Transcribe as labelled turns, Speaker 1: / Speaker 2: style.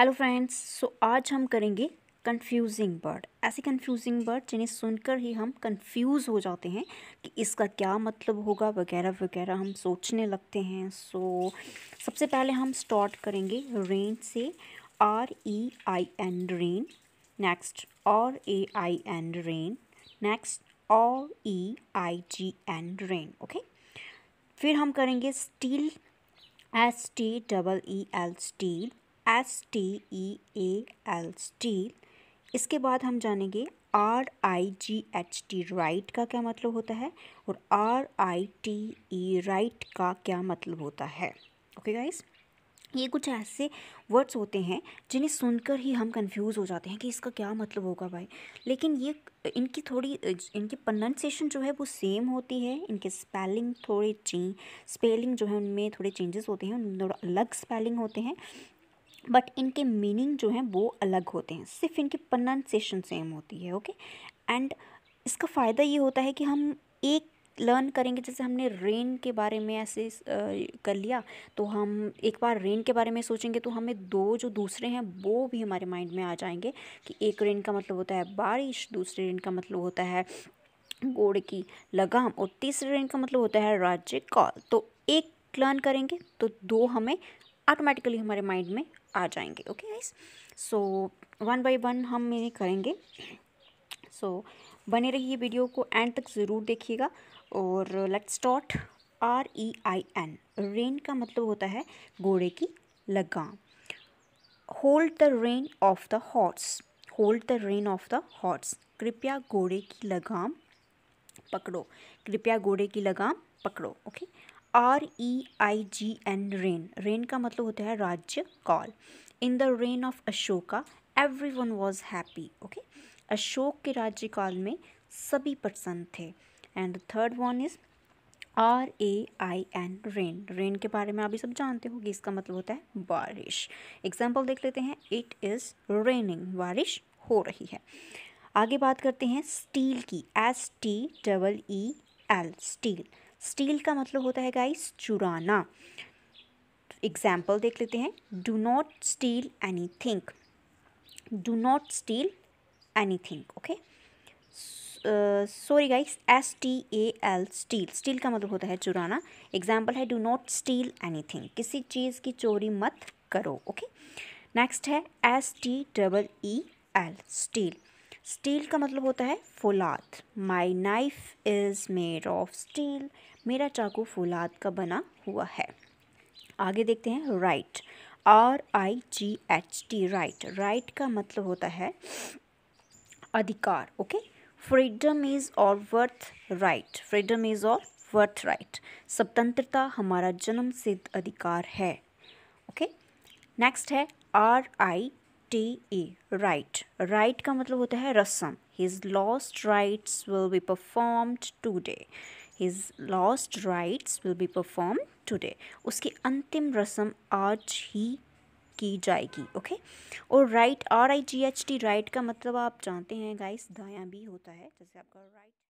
Speaker 1: Hello friends so आज हम करेंगे कंफ्यूजिंग वर्ड ऐसे कंफ्यूजिंग वर्ड जिन्हें सुनकर ही हम कंफ्यूज हो जाते हैं कि इसका क्या मतलब होगा वगैरह वगैरह हम सोचने लगते हैं सो so, सबसे पहले हम स्टार्ट करेंगे रेन से R E I N rain next और A I N rain next और E I G N reign okay फिर हम करेंगे steel S T double E L steel S T E A L steal इसके बाद हम जानेंगे R I G H T right का क्या मतलब होता है और R I T E rite का क्या मतलब होता है ओके गाइस ये कुछ ऐसे वर्ड्स होते हैं जिन्हें सुनकर ही हम कंफ्यूज हो जाते हैं कि इसका क्या मतलब होगा भाई लेकिन ये इनकी थोड़ी इनकी प्रोनाउंसिएशन जो है वो सेम होती है इनके स्पेलिंग थोड़े चें स्पेलिंग जो है उनमें थोड़े चेंजेस होते हैं उनमें थोड़ा अलग स्पेलिंग होते हैं बट इनके मीनिंग जो हैं वो अलग होते हैं सिर्फ इनकी प्रनाउंसिएशन सेम होती है ओके एंड इसका फ़ायदा ये होता है कि हम एक लर्न करेंगे जैसे हमने रेन के बारे में ऐसे कर लिया तो हम एक बार रेन के बारे में सोचेंगे तो हमें दो जो दूसरे हैं वो भी हमारे माइंड में आ जाएंगे कि एक रेन का मतलब होता है बारिश दूसरे रेन का मतलब होता है गोड़ की लगाम और तीसरे रेन का मतलब होता है राज्य कॉल तो एक लर्न करेंगे तो दो हमें ऑटोमेटिकली हमारे माइंड में आ जाएंगे okay guys so one by one हम ये करेंगे सो so, बने रहिए वीडियो को एंड तक ज़रूर देखिएगा और let's start R E I N rein का मतलब होता है घोड़े की लगाम hold the rain of the horse hold the rain of the horse कृपया घोड़े की लगाम पकड़ो कृपया घोड़े की लगाम पकड़ो okay okay? R E I G N rain reign का मतलब होता है राज्य कॉल in the rain of Ashoka everyone was happy okay Ashok के राज्यकाल में सभी प्रसन्न थे and third one is R A I N rain rain के बारे में आप सब जानते हो कि इसका मतलब होता है बारिश एग्जाम्पल देख लेते हैं इट इज़ रेनिंग बारिश हो रही है आगे बात करते हैं स्टील की S T double E L steel steel का मतलब होता है गाइस चुराना एग्जाम्पल देख लेते हैं do not steal any think do not steal any think okay sorry guys S T A L steel steel का मतलब होता है चुराना एग्जाम्पल है do not steal any thing किसी चीज़ की चोरी मत करो ओके okay? नेक्स्ट है S T double E L steel steel का मतलब होता है फुलाद my knife is made of steel मेरा चाकू फुलाद का बना हुआ है आगे देखते हैं right R I G H T right right का मतलब होता है अधिकार okay freedom is our birthright freedom is our birthright स्वतंत्रता हमारा जन्म सिद्ध अधिकार है ओके okay? नेक्स्ट है R I T E rite right का मतलब होता है रस्म his last rites will be performed today his last rites will be performed today उसकी अंतिम रस्म आज ही की जाएगी ओके और right R I G H T right का मतलब आप जानते हैं गाइस दायां भी होता है जैसे आपका राइट